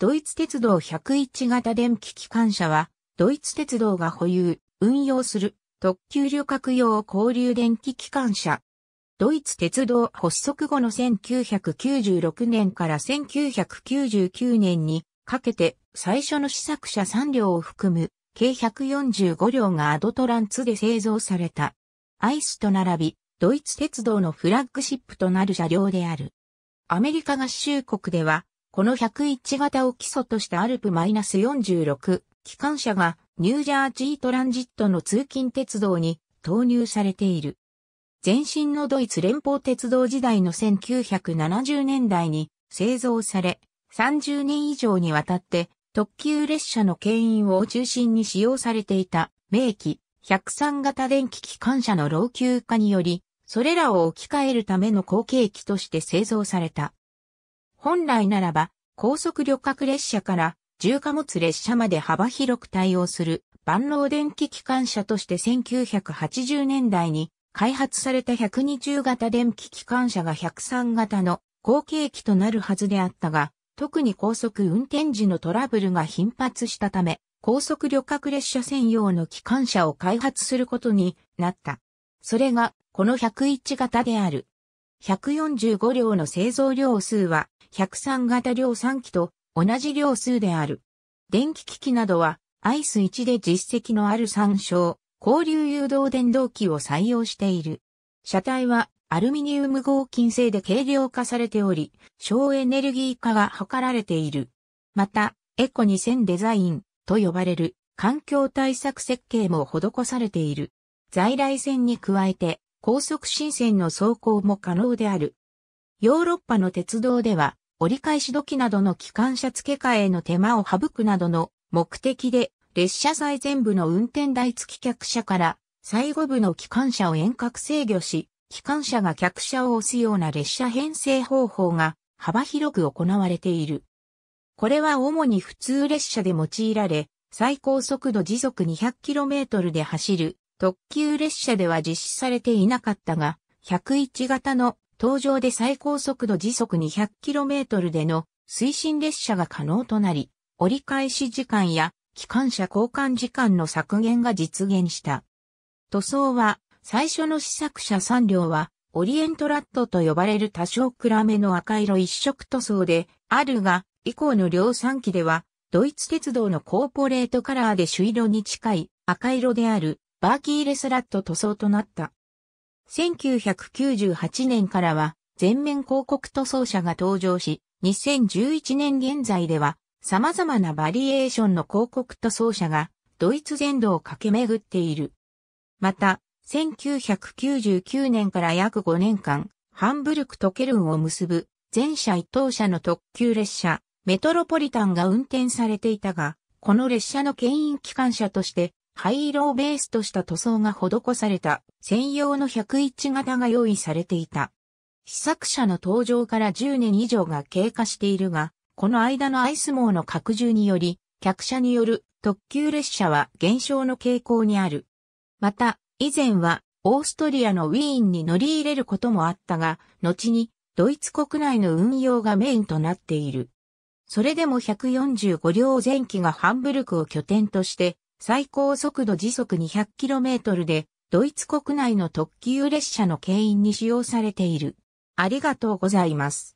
ドイツ鉄道101型電気機関車は、ドイツ鉄道が保有、運用する特急旅客用交流電気機関車。ドイツ鉄道発足後の1996年から1999年にかけて最初の試作車3両を含む計145両がアドトランツで製造された。アイスと並び、ドイツ鉄道のフラッグシップとなる車両である。アメリカ合衆国ではこの101型を基礎とした ALP-46 機関車がニュージャージートランジットの通勤鉄道に投入されている。前身のドイツ連邦鉄道時代の1970年代に製造され、30年以上にわたって特急列車の牽引を中心に使用されていた名機103型電気機関車の老朽化により、それらを置き換えるための後継機として製造された。本来ならば、高速旅客列車から重貨物列車まで幅広く対応する万能電気機関車として1980年代に開発された120型電気機関車が103型の後継機となるはずであったが、特に高速運転時のトラブルが頻発したため、高速旅客列車専用の機関車を開発することになった。それが、この101型である。145両の製造量数は103型量3機と同じ量数である。電気機器などはアイス1で実績のある参照、交流誘導電動機を採用している。車体はアルミニウム合金製で軽量化されており、省エネルギー化が図られている。また、エコ2000デザインと呼ばれる環境対策設計も施されている。在来線に加えて高速新線の走行も可能である。ヨーロッパの鉄道では、折り返し時などの機関車付け替えの手間を省くなどの目的で、列車最前部の運転台付き客車から最後部の機関車を遠隔制御し、機関車が客車を押すような列車編成方法が幅広く行われている。これは主に普通列車で用いられ、最高速度時速 200km で走る特急列車では実施されていなかったが、101型の登場で最高速度時速 200km での推進列車が可能となり、折り返し時間や機関車交換時間の削減が実現した。塗装は最初の試作車3両はオリエントラットと呼ばれる多少暗めの赤色一色塗装であるが、以降の量産機ではドイツ鉄道のコーポレートカラーで朱色に近い赤色であるバーキーレスラット塗装となった。1998年からは全面広告塗装車が登場し、2011年現在では様々なバリエーションの広告塗装車がドイツ全土を駆け巡っている。また、1999年から約5年間、ハンブルクとケルンを結ぶ全車一等車の特急列車、メトロポリタンが運転されていたが、この列車の牽引機関車として灰色をベースとした塗装が施された専用の101型が用意されていた。試作車の登場から10年以上が経過しているが、この間のアイスモーの拡充により、客車による特急列車は減少の傾向にある。また、以前はオーストリアのウィーンに乗り入れることもあったが、後にドイツ国内の運用がメインとなっている。それでも145両前期がハンブルクを拠点として最高速度時速 200km で、ドイツ国内の特急列車の牽引に使用されている。ありがとうございます。